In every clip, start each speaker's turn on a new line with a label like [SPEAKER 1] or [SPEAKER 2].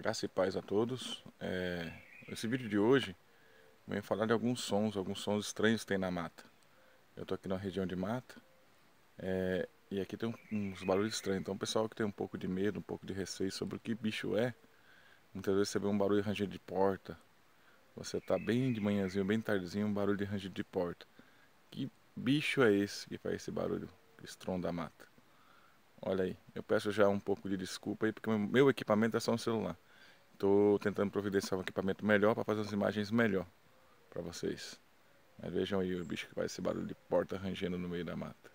[SPEAKER 1] Graça e paz a todos. É, esse vídeo de hoje vem falar de alguns sons, alguns sons estranhos que tem na mata. Eu tô aqui na região de mata é, e aqui tem uns barulhos estranhos. Então, o pessoal que tem um pouco de medo, um pouco de receio sobre o que bicho é, muitas vezes você vê um barulho rangido de porta. Você tá bem de manhãzinho, bem tardezinho, um barulho de rangido de porta. Que bicho é esse que faz esse barulho? Estrondo da mata. Olha aí, eu peço já um pouco de desculpa aí, porque meu equipamento é só um celular. Estou tentando providenciar um equipamento melhor para fazer as imagens melhor para vocês. Mas vejam aí o bicho que faz esse barulho de porta rangendo no meio da mata.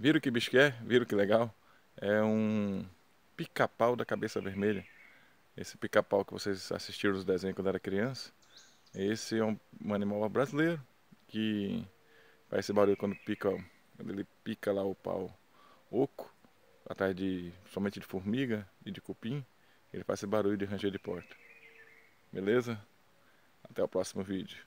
[SPEAKER 1] Viram que bicho que é? Viram que legal? É um pica-pau da cabeça vermelha. Esse pica-pau que vocês assistiram os desenhos quando era criança. Esse é um, um animal brasileiro que faz esse barulho quando pica, quando ele pica lá o pau oco, atrás de, somente de formiga e de cupim, ele faz esse barulho de ranger de porta. Beleza? Até o próximo vídeo.